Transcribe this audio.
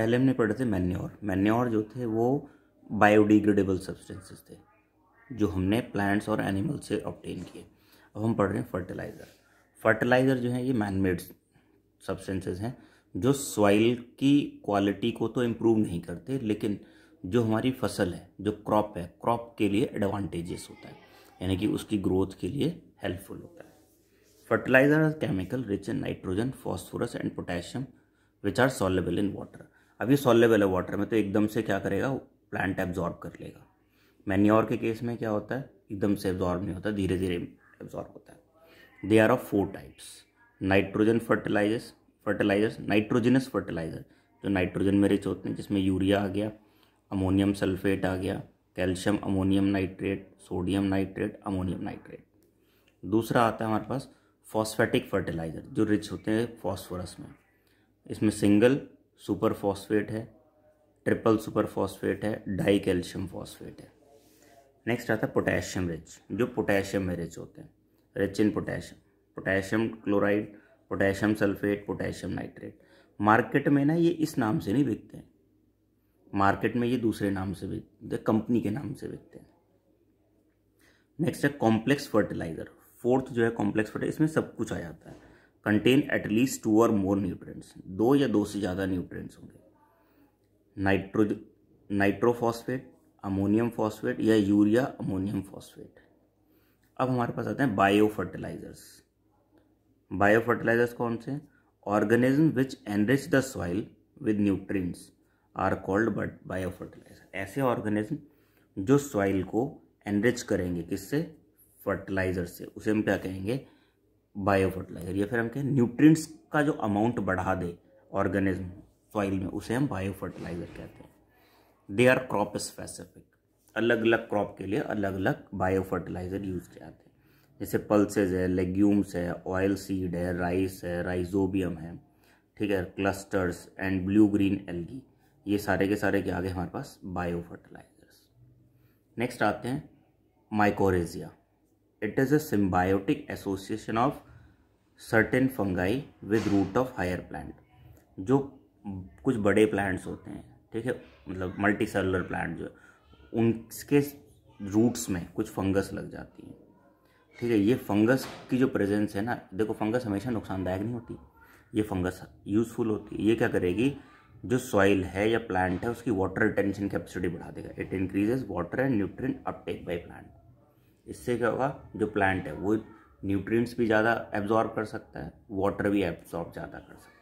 पहले हमने पढ़े थे मैन्योर मैन्योर जो थे वो बायोडिग्रेडेबल सब्सटेंसेस थे जो हमने प्लांट्स और एनिमल से ऑप्टेन किए अब हम पढ़ रहे हैं फर्टिलाइज़र फर्टिलाइज़र जो है ये मैनमेड सब्सटेंसेस हैं जो सॉइल की क्वालिटी को तो इम्प्रूव नहीं करते लेकिन जो हमारी फसल है जो क्रॉप है क्रॉप के लिए एडवांटेजेस होता है यानी कि उसकी ग्रोथ के लिए हेल्पफुल होता है fertiliser chemical rich in nitrogen phosphorus and potassium which are soluble in water अब ये सॉलेबल है वाटर में तो एकदम से क्या करेगा प्लांट एब्जॉर्ब कर लेगा मैन्योर के केस में क्या होता है एकदम से एब्जॉर्ब नहीं होता धीरे धीरे एब्जॉर्ब होता है they are of four types nitrogen fertilisers fertilisers nitrogenous fertiliser जो नाइट्रोजन में रिच होते हैं जिसमें यूरिया आ गया अमोनियम सल्फेट आ गया calcium ammonium nitrate sodium nitrate ammonium nitrate दूसरा आता है हमारे पास फॉस्फेटिक फर्टिलाइजर जो रिच होते हैं फॉस्फोरस में इसमें सिंगल सुपर फॉस्फेट है ट्रिपल सुपर फॉस्फेट है डाई कैल्शियम फॉस्फेट है नेक्स्ट आता है पोटेशियम रिच जो पोटेशियम में रिच होते हैं rich in potassium potassium chloride potassium sulphate potassium nitrate market में ना ये इस नाम से नहीं बिकते हैं मार्केट में ये दूसरे नाम से बिकते कंपनी के नाम से बिकते हैं नेक्स्ट है कॉम्प्लेक्स फर्टिलाइज़र फोर्थ जो है कॉम्प्लेक्स फर्टिलाइजर इसमें सब कुछ आ जाता है कंटेन एटलीस्ट टू और मोर न्यूट्रेंट्स दो या दो से ज़्यादा न्यूट्रेंट्स होंगे नाइट्रो नाइट्रोफॉस्फेट अमोनियम फॉस्फेट या यूरिया अमोनियम फॉस्फेट अब हमारे पास आते हैं बायो फर्टिलाइजर्स बायो फर्टिलाइजर्स कौन से organism which enrich the soil with nutrients are called but bio fertiliser ऐसे ऑर्गेनिज्म जो सॉइल को एनरिच करेंगे किससे फर्टिलाइजर से उसे हम क्या कहेंगे बायो फर्टिलाइजर या फिर हम कहें न्यूट्रिएंट्स का जो अमाउंट बढ़ा दे ऑर्गेनिज्म सॉइल में उसे हम बायो फर्टिलाइजर कहते हैं दे आर क्रॉप स्पेसिफिक अलग अलग क्रॉप के लिए अलग अलग बायो फर्टिलाइजर यूज किए जाते हैं जैसे पल्सेज है लेग्यूम्स है ऑयल सीड है राइस है राइजोबियम है ठीक है clusters and blue green algae ये सारे के सारे के आगे हमारे पास बायो फर्टिलाइजर्स नेक्स्ट आते हैं mycorrhiza it is a symbiotic association of certain fungi with root of higher plant जो कुछ बड़े प्लांट्स होते हैं ठीक है मतलब मल्टी सेलुलर प्लांट जो उनके रूट्स में कुछ फंगस लग जाती है ठीक है ये फंगस की जो प्रेजेंस है ना देखो फंगस हमेशा नुकसानदायक नहीं होती ये फंगस यूज़फुल होती है ये क्या करेगी जो सॉइल है या प्लांट है उसकी वाटर रिटेंशन कैपेसिटी बढ़ा देगा it increases water and nutrient uptake by plant इससे क्या होगा जो प्लांट है वो न्यूट्रिएंट्स भी ज़्यादा एब्जॉर्ब कर सकता है वाटर भी एब्जॉर्ब ज़्यादा कर सकता है